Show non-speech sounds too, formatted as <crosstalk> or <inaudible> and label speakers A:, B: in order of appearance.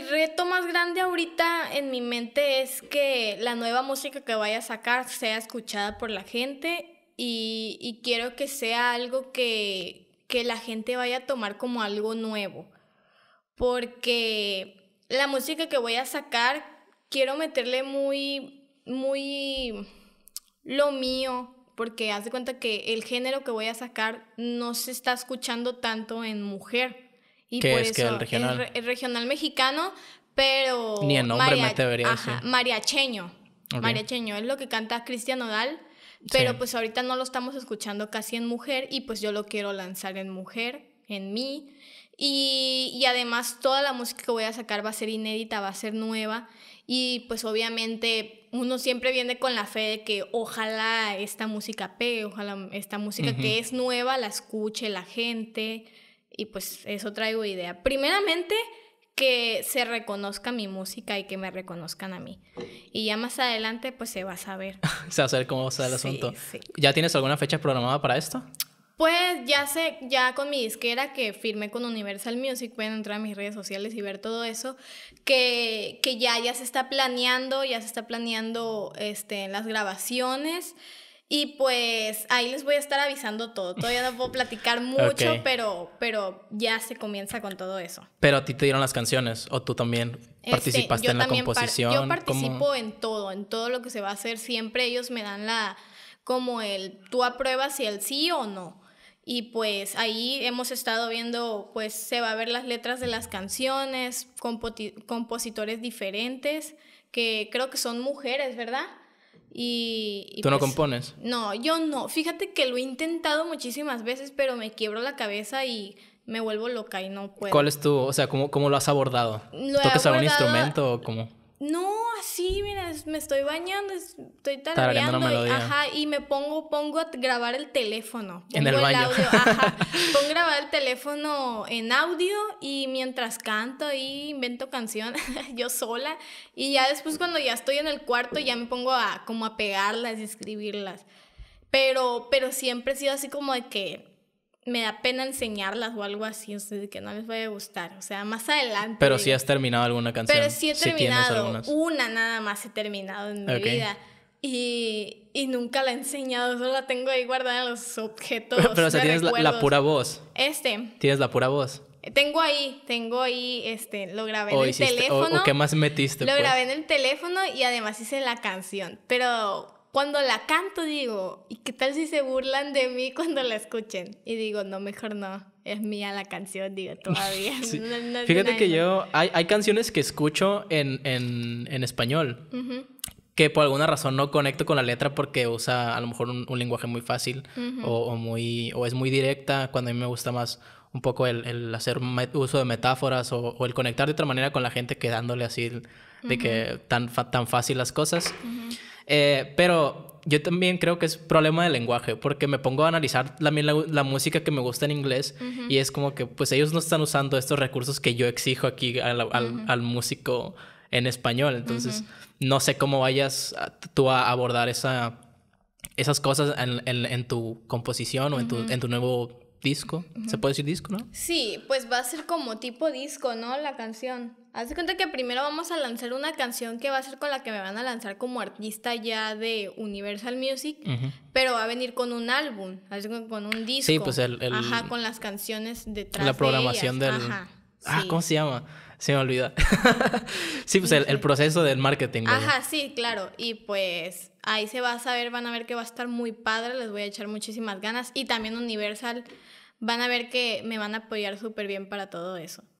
A: el reto más grande ahorita en mi mente es que la nueva música que vaya a sacar sea escuchada por la gente y, quiero que sea algo que, que la gente vaya a tomar como algo nuevo. Porque la música que voy a sacar quiero meterle muy, muy lo mío, porque haz de cuenta que el género que voy a sacar no se está escuchando tanto en mujer.
B: ¿Qué es que el regional?
A: el regional mexicano, pero... Ni el nombre me debería ajá, mariacheño. Mariacheño es lo que canta Cristian Odal, pero pues ahorita no lo estamos escuchando casi en mujer y pues yo lo quiero lanzar en mujer, en mí. Y, además toda la música que voy a sacar va a ser inédita, va a ser nueva. Y pues obviamente uno siempre viene con la fe de que ojalá esta música pegue, ojalá esta música que es nueva la escuche la gente. Y pues eso traigo idea. Primeramente, que se reconozca mi música y que me reconozcan a mí. Y ya más adelante, pues se va a saber.
B: <laughs> se va a saber cómo ser el asunto. ¿Ya tienes alguna fecha programada para esto?
A: Pues ya sé, ya con mi disquera que firmé con Universal Music, pueden entrar a mis redes sociales y ver todo eso, que, que ya, ya se está planeando, ya se está planeando este, las grabaciones. Y pues ahí les voy a estar avisando todo. Todavía no puedo platicar <laughs> mucho, pero, pero ya se comienza con todo eso.
B: Pero a ti te dieron las canciones o tú también este, participaste en la composición. yo participo
A: en todo, en todo lo que se va a hacer. Siempre ellos me dan la como el tú apruebas si el sí o no. Y pues ahí hemos estado viendo, pues se va a ver las letras de las canciones, compositores diferentes, que creo que son mujeres, ¿verdad? Y, ¿Tú no pues, compones? No, yo no. Fíjate que lo he intentado muchísimas veces, pero me quiebro la cabeza y me vuelvo loca y no puedo. ¿Cuál
B: es tu, o sea, cómo, lo has abordado? ¿Tocas algún instrumento o cómo?
A: me estoy bañando, estoy tarareando, y, ajá, y me pongo, pongo a grabar el teléfono. en el, baño. ajá, <laughs> pongo a grabar el teléfono en audio y mientras canto y invento canción <laughs> yo sola y ya después cuando ya estoy en el cuarto ya me pongo a como a pegarlas y escribirlas. Pero, pero siempre he sido así como de que me da pena enseñarlas o algo así, o que no les vaya a gustar, o sea, más adelante. Pero si
B: has terminado alguna canción. Pero sí he terminado,
A: una nada más he terminado en mi vida. Y, nunca la he enseñado, solo la tengo ahí guardada en los objetos. Pero, <laughs> pero o sea, tienes la, pura voz. Este.
B: Tienes la pura voz.
A: Tengo ahí, tengo ahí, este, lo grabé en el teléfono. O, qué más metiste? Lo pues. grabé en el teléfono y además hice la canción, pero cuando la canto digo, ¿y qué tal si se burlan de mí cuando la escuchen? Y digo, no, mejor no, es mía la canción, digo, todavía. <laughs> Fíjate que
B: yo, hay, hay, canciones que escucho en, en, en español. Que por alguna razón no conecto con la letra porque usa a lo mejor un, lenguaje muy fácil o, muy, o es muy directa, cuando a mí me gusta más un poco el, el hacer uso de metáforas o, el conectar de otra manera con la gente quedándole así de que tan, tan fácil las cosas. Eh, pero yo también creo que es problema de lenguaje, porque me pongo a analizar la, música que me gusta en inglés y es como que pues ellos no están usando estos recursos que yo exijo aquí al, músico en español. Entonces, no sé cómo vayas tú a abordar esa, esas cosas en, tu composición o en tu, en tu nuevo disco. ¿Se puede decir disco, no?
A: Sí, pues va a ser como tipo disco, ¿no? La canción. Haz de cuenta que primero vamos a lanzar una canción que va a ser con la que me van a lanzar como artista ya de Universal Music, pero va a venir con un álbum, con un disco. Sí, pues el. con las canciones detrás. La programación del. Ajá, ah, ¿cómo se
B: llama? Se me olvida. <laughs> sí, pues el, proceso del marketing. Ajá,
A: sí, claro. Y pues ahí se va a saber, van a ver que va a estar muy padre, les voy a echar muchísimas ganas. Y también Universal, van a ver que me van a apoyar súper bien para todo eso.